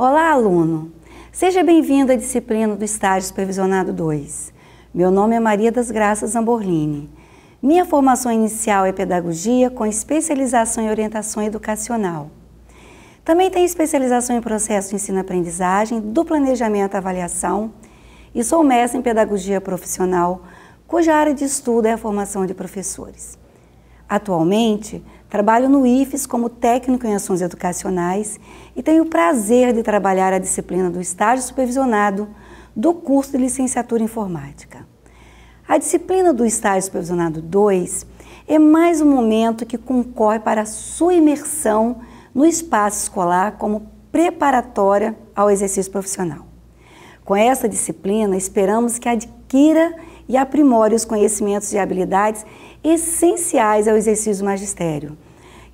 Olá, aluno! Seja bem-vindo à disciplina do Estágio Supervisionado 2. Meu nome é Maria das Graças Amborlini. Minha formação inicial é pedagogia com especialização em orientação educacional. Também tenho especialização em processo de ensino-aprendizagem, do planejamento à avaliação e sou mestre em pedagogia profissional, cuja área de estudo é a formação de professores. Atualmente, trabalho no IFES como técnico em ações educacionais e tenho o prazer de trabalhar a disciplina do estágio supervisionado do curso de licenciatura em informática. A disciplina do estágio supervisionado 2 é mais um momento que concorre para a sua imersão no espaço escolar como preparatória ao exercício profissional. Com essa disciplina, esperamos que adquira e aprimore os conhecimentos e habilidades essenciais ao exercício do magistério,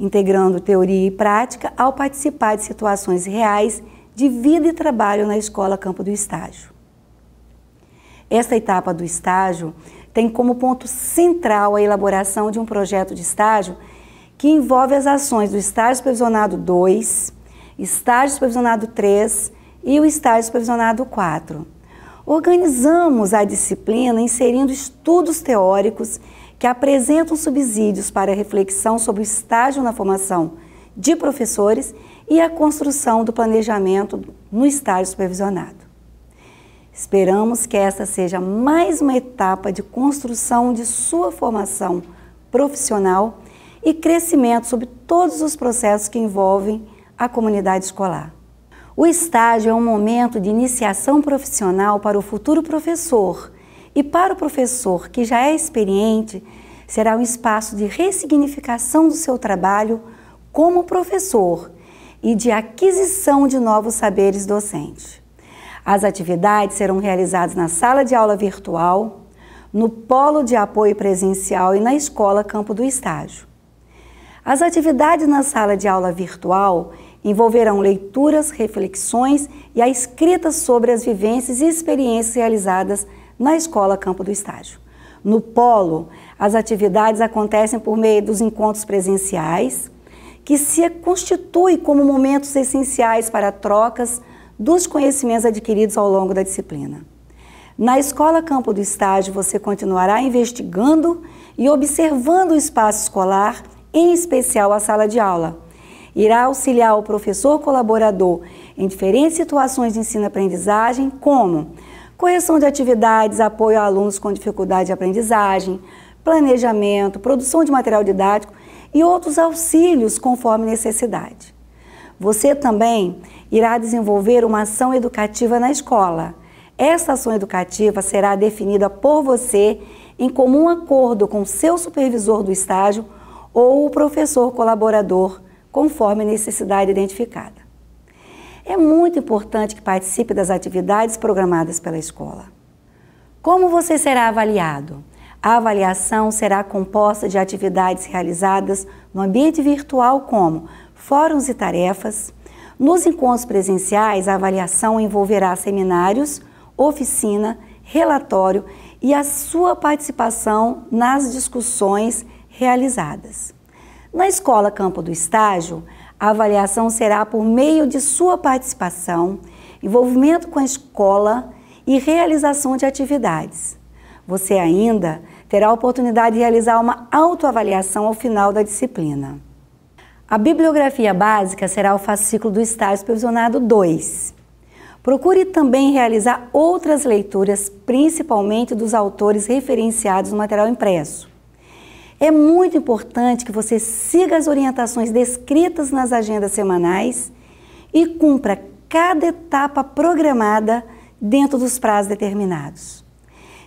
integrando teoria e prática ao participar de situações reais de vida e trabalho na escola campo do estágio. Esta etapa do estágio tem como ponto central a elaboração de um projeto de estágio que envolve as ações do estágio supervisionado 2, estágio supervisionado 3 e o estágio supervisionado 4. Organizamos a disciplina inserindo estudos teóricos que apresentam subsídios para reflexão sobre o estágio na formação de professores e a construção do planejamento no estágio supervisionado. Esperamos que esta seja mais uma etapa de construção de sua formação profissional e crescimento sobre todos os processos que envolvem a comunidade escolar. O estágio é um momento de iniciação profissional para o futuro professor e para o professor que já é experiente, será um espaço de ressignificação do seu trabalho como professor e de aquisição de novos saberes docentes. As atividades serão realizadas na sala de aula virtual, no polo de apoio presencial e na escola Campo do Estágio. As atividades na sala de aula virtual Envolverão leituras, reflexões e a escrita sobre as vivências e experiências realizadas na Escola Campo do Estágio. No Polo, as atividades acontecem por meio dos encontros presenciais, que se constituem como momentos essenciais para trocas dos conhecimentos adquiridos ao longo da disciplina. Na Escola Campo do Estágio, você continuará investigando e observando o espaço escolar, em especial a sala de aula irá auxiliar o professor colaborador em diferentes situações de ensino-aprendizagem, como correção de atividades, apoio a alunos com dificuldade de aprendizagem, planejamento, produção de material didático e outros auxílios conforme necessidade. Você também irá desenvolver uma ação educativa na escola. Essa ação educativa será definida por você em comum acordo com seu supervisor do estágio ou o professor colaborador conforme a necessidade identificada. É muito importante que participe das atividades programadas pela escola. Como você será avaliado? A avaliação será composta de atividades realizadas no ambiente virtual, como fóruns e tarefas. Nos encontros presenciais, a avaliação envolverá seminários, oficina, relatório e a sua participação nas discussões realizadas. Na escola Campo do Estágio, a avaliação será por meio de sua participação, envolvimento com a escola e realização de atividades. Você ainda terá a oportunidade de realizar uma autoavaliação ao final da disciplina. A bibliografia básica será o fascículo do estágio supervisionado 2. Procure também realizar outras leituras, principalmente dos autores referenciados no material impresso. É muito importante que você siga as orientações descritas nas agendas semanais e cumpra cada etapa programada dentro dos prazos determinados.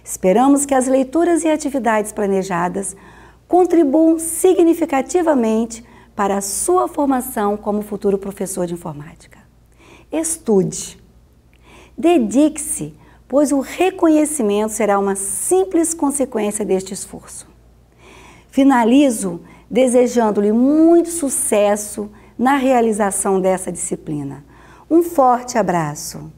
Esperamos que as leituras e atividades planejadas contribuam significativamente para a sua formação como futuro professor de informática. Estude. Dedique-se, pois o reconhecimento será uma simples consequência deste esforço. Finalizo desejando-lhe muito sucesso na realização dessa disciplina. Um forte abraço!